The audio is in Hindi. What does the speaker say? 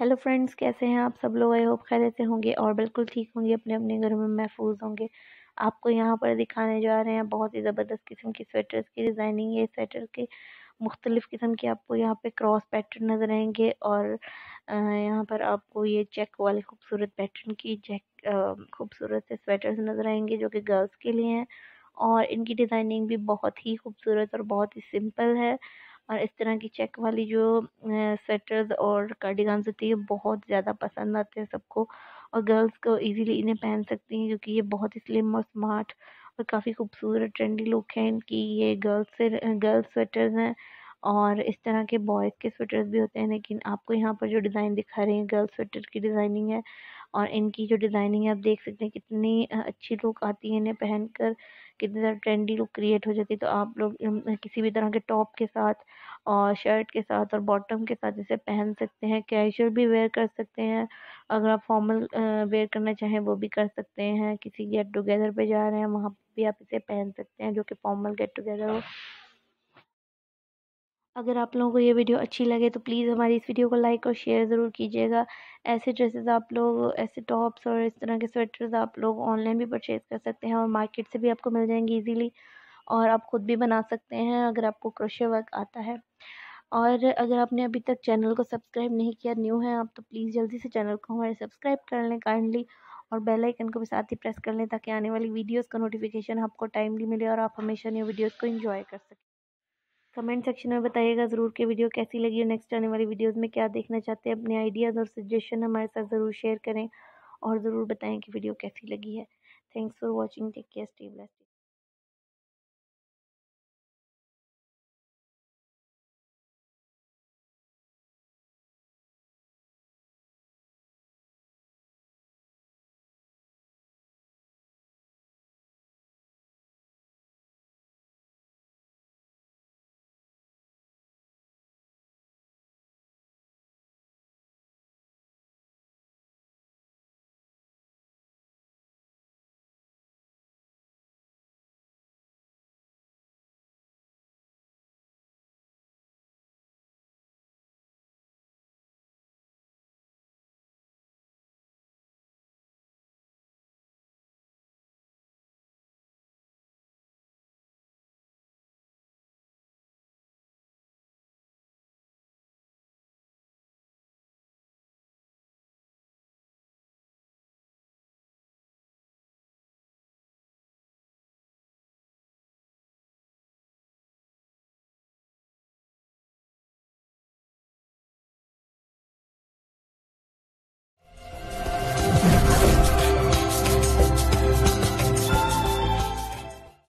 हेलो फ्रेंड्स कैसे हैं आप सब लोग आई होप खैर से होंगे और बिल्कुल ठीक होंगे अपने अपने घरों में महफूज होंगे आपको यहाँ पर दिखाने जा रहे हैं बहुत ही ज़बरदस्त किस्म की स्वेटर्स की डिज़ाइनिंग है स्वेटर के मुख्तलिफ़ किस्म के आपको यहाँ पे क्रॉस पैटर्न नज़र आएंगे और यहाँ पर आपको ये चेक वाले खूबसूरत पैटर्न की चेक खूबसूरत से स्वेटर्स नज़र आएंगे जो कि गर्ल्स के लिए हैं और इनकी डिज़ाइनिंग भी बहुत ही खूबसूरत और बहुत ही सिंपल है और इस तरह की चेक वाली जो स्वेटर्स और कार्डिगन्स होती है बहुत ज़्यादा पसंद आते हैं सबको और गर्ल्स को इजीली इन्हें पहन सकती हैं क्योंकि ये बहुत ही स्लिम और स्मार्ट और काफ़ी खूबसूरत ट्रेंडी लुक है इनकी ये गर्ल्स से गर्ल्स स्वेटर्स हैं और इस तरह के बॉयज़ के स्वेटर्स भी होते हैं लेकिन आपको यहाँ पर जो डिज़ाइन दिखा रहे हैं गर्ल्स स्वेटर की डिज़ाइनिंग है और इनकी जो डिज़ाइनिंग है आप देख सकते हैं कितनी अच्छी लुक आती है इन्हें पहनकर कितनी ज़्यादा ट्रेंडी लुक क्रिएट हो जाती है तो आप लोग किसी भी तरह के टॉप के साथ और शर्ट के साथ और बॉटम के साथ इसे पहन सकते हैं कैजुअल भी वेयर कर सकते हैं अगर आप फॉर्मल वेयर करना चाहें वो भी कर सकते हैं किसी गेट टुगेदर पे जा रहे हैं वहाँ भी आप इसे पहन सकते हैं जो कि फॉर्मल गेट टुगेदर हो अगर आप लोगों को ये वीडियो अच्छी लगे तो प्लीज़ हमारी इस वीडियो को लाइक और शेयर ज़रूर कीजिएगा ऐसे ड्रेसेस आप लोग ऐसे टॉप्स और इस तरह के स्वेटर्स आप लोग ऑनलाइन भी परचेज़ कर सकते हैं और मार्केट से भी आपको मिल जाएंगे ईजीली और आप ख़ुद भी बना सकते हैं अगर आपको क्रोशे वर्क आता है और अगर आपने अभी तक चैनल को सब्सक्राइब नहीं किया न्यू है आप तो प्लीज़ जल्दी से चैनल को हमारे सब्सक्राइब कर लें काइंडली और बेल आइकन को भी साथ ही प्रेस कर लें ताकि आने वाली वीडियोस का नोटिफिकेशन आपको टाइमली मिले और आप हमेशा न्यू वीडियोस को एंजॉय कर सकें कमेंट सेक्शन में बताइएगा ज़रूर कि वीडियो कैसी लगी और नेक्स्ट आने वाली वीडियोज़ में क्या देखना चाहते हैं अपने आइडियाज़ और सजेशन हमारे साथ ज़रूर शेयर करें और ज़रूर बताएँ कि वीडियो कैसी लगी है thanks for watching take care stay bless